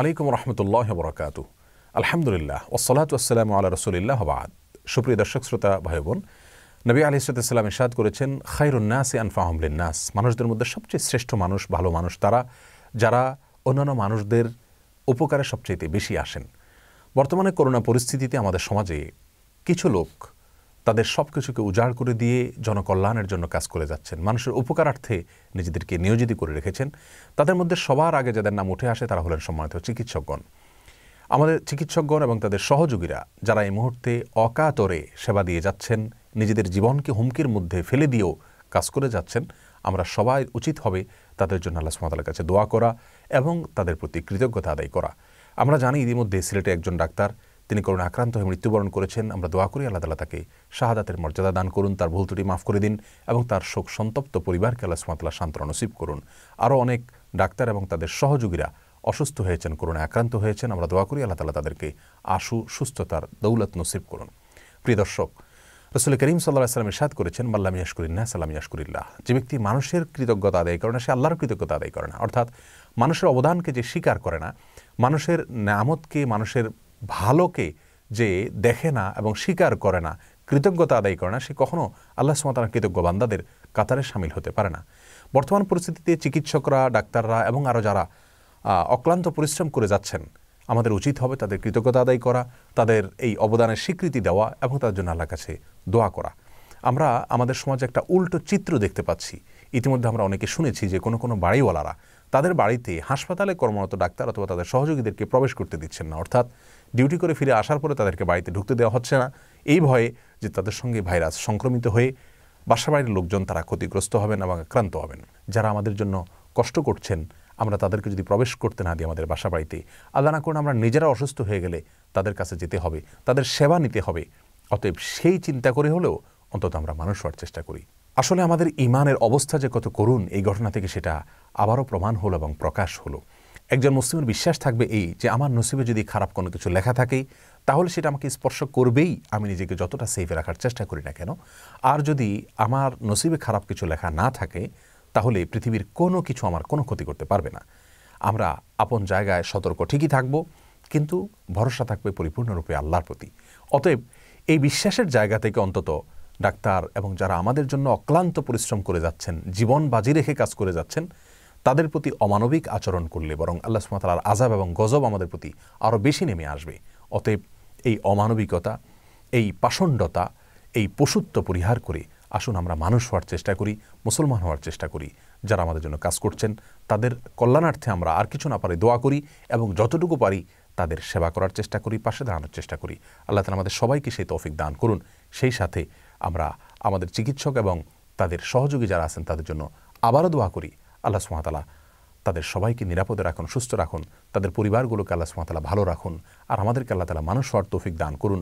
আলাইকুম রহমতুল্লাহ বরকাত আলহামদুলিল্লাহ ওসলাত আসসালাম আল্লাহ রসুলিল্লাহ বাদ সুপ্রিয় দর্শক শ্রোতা ভাই বোন নবী আলি সালাম ইসাদ করেছেন খাইরুন্নাস নাস মানুষদের মধ্যে সবচেয়ে শ্রেষ্ঠ মানুষ ভালো মানুষ তারা যারা অন্যান্য মানুষদের উপকারে সবচেয়ে বেশি আসেন বর্তমানে করোনা পরিস্থিতিতে আমাদের সমাজে কিছু লোক তাদের সব কিছুকে উজাড় করে দিয়ে জনকল্যাণের জন্য কাজ করে যাচ্ছেন মানুষের উপকারার্থে নিজেদেরকে নিয়োজিত করে রেখেছেন তাদের মধ্যে সবার আগে যাদের নাম উঠে আসে তারা হলেন সম্মানিত চিকিৎসকগণ আমাদের চিকিৎসকগণ এবং তাদের সহযোগীরা যারা এই মুহূর্তে অকাতরে সেবা দিয়ে যাচ্ছেন নিজেদের জীবনকে হুমকির মধ্যে ফেলে দিয়েও কাজ করে যাচ্ছেন আমরা সবাই উচিত হবে তাদের জন্য আল্লাহ সুমাতালের কাছে দোয়া করা এবং তাদের প্রতি কৃতজ্ঞতা আদায় করা আমরা জানি ইতিমধ্যে সিলেটে একজন ডাক্তার তিনি করোনা আক্রান্ত হয়ে মৃত্যুবরণ করেছেন আমরা দোয়া করি আল্লাহ তালা তাকে শাহাদাতের মর্যাদা দান করুন তার ভুল ত্রুটি মাফ করে দিন এবং তার শোক সন্তপ্ত পরিবারকে আল্লাহ সুমাতলা সান্ত্বনা নসিব করুন আরও অনেক ডাক্তার এবং তাদের সহযোগীরা অসুস্থ হয়েছেন করোনা আক্রান্ত হয়েছেন আমরা দোয়া করি আল্লাহ তালা তাদেরকে আশু সুস্থতার দৌলত নসিব করুন প্রিয় দর্শক রসুল করিম সাল্লাহ সাল্লামের সাদ করেছেন মাল্লা ইয়াসকুরিল্লা সাল্লাম ইয়াসকুরিল্লাহ যে ব্যক্তি মানুষের কৃতজ্ঞতা আদায় করে না সে আল্লাহর কৃতজ্ঞতা আদায় করে না অর্থাৎ মানুষের অবদানকে যে স্বীকার করে না মানুষের নামতকে মানুষের ভালোকে যে দেখে না এবং স্বীকার করে না কৃতজ্ঞতা আদায় করে না সে কখনও আল্লাহ সুমাতার কৃতজ্ঞ বান্দাদের কাতারে সামিল হতে পারে না বর্তমান পরিস্থিতিতে চিকিৎসকরা ডাক্তাররা এবং আরও যারা অক্লান্ত পরিশ্রম করে যাচ্ছেন আমাদের উচিত হবে তাদের কৃতজ্ঞতা আদায় করা তাদের এই অবদানের স্বীকৃতি দেওয়া এবং তাদের জন্য আল্লাহর কাছে দোয়া করা আমরা আমাদের সমাজে একটা উল্টো চিত্র দেখতে পাচ্ছি ইতিমধ্যে আমরা অনেকে শুনেছি যে কোনো কোনো বাড়িওয়ালারা তাদের বাড়িতে হাসপাতালে কর্মরত ডাক্তার অথবা তাদের সহযোগীদেরকে প্রবেশ করতে দিচ্ছেন না অর্থাৎ ডিউটি করে ফিরে আসার পরে তাদেরকে বাড়িতে ঢুকতে দেওয়া হচ্ছে না এই ভয়ে যে তাদের সঙ্গে ভাইরাস সংক্রমিত হয়ে বাসাবাড়ির লোকজন তারা ক্ষতিগ্রস্ত হবেন এবং আক্রান্ত হবেন যারা আমাদের জন্য কষ্ট করছেন আমরা তাদেরকে যদি প্রবেশ করতে না দিই আমাদের বাসা বাড়িতে আল্লাহ না করুন আমরা নিজেরা অসুস্থ হয়ে গেলে তাদের কাছে যেতে হবে তাদের সেবা নিতে হবে অতএব সেই চিন্তা করে হলেও অন্তত আমরা মানুষ হওয়ার চেষ্টা করি আসলে আমাদের ইমানের অবস্থা যে কত করুন এই ঘটনা থেকে সেটা আবারও প্রমাণ হলো এবং প্রকাশ হলো একজন মুসলিমের বিশ্বাস থাকবে এই যে আমার নসিবে যদি খারাপ কোনো কিছু লেখা থাকে তাহলে সেটা আমাকে স্পর্শ করবেই আমি নিজেকে যতটা সেফে রাখার চেষ্টা করি না কেন আর যদি আমার নসিবে খারাপ কিছু লেখা না থাকে তাহলে পৃথিবীর কোনো কিছু আমার কোনো ক্ষতি করতে পারবে না আমরা আপন জায়গায় সতর্ক ঠিকই থাকব কিন্তু ভরসা থাকবে পরিপূর্ণরূপে আল্লাহর প্রতি অতএব এই বিশ্বাসের জায়গা থেকে অন্তত ডাক্তার এবং যারা আমাদের জন্য অক্লান্ত পরিশ্রম করে যাচ্ছেন জীবন বাজি রেখে কাজ করে যাচ্ছেন তাদের প্রতি অমানবিক আচরণ করলে বরং আল্লাহ সুমাতালার আজাব এবং গজব আমাদের প্রতি আরও বেশি নেমে আসবে অতএব এই অমানবিকতা এই পাষণ্ডতা এই পশুত্ব পরিহার করে আসুন আমরা মানুষ হওয়ার চেষ্টা করি মুসলমান হওয়ার চেষ্টা করি যারা আমাদের জন্য কাজ করছেন তাদের কল্যাণার্থে আমরা আর কিছু না পারি দোয়া করি এবং যতটুকু পারি তাদের সেবা করার চেষ্টা করি পাশে দাঁড়ানোর চেষ্টা করি আল্লাহ তালা আমাদের সবাইকে সেই তৌফিক দান করুন সেই সাথে আমরা আমাদের চিকিৎসক এবং তাদের সহযোগী যারা আছেন তাদের জন্য আবারও দোয়া করি আল্লাহ সুমাতালা তাদের সবাইকে নিরাপদে রাখুন সুস্থ রাখুন তাদের পরিবারগুলোকে আল্লাহ সুমাতালা ভালো রাখুন আর আমাদেরকে আল্লাহ তালা মানুষ হওয়ার তৌফিক দান করুন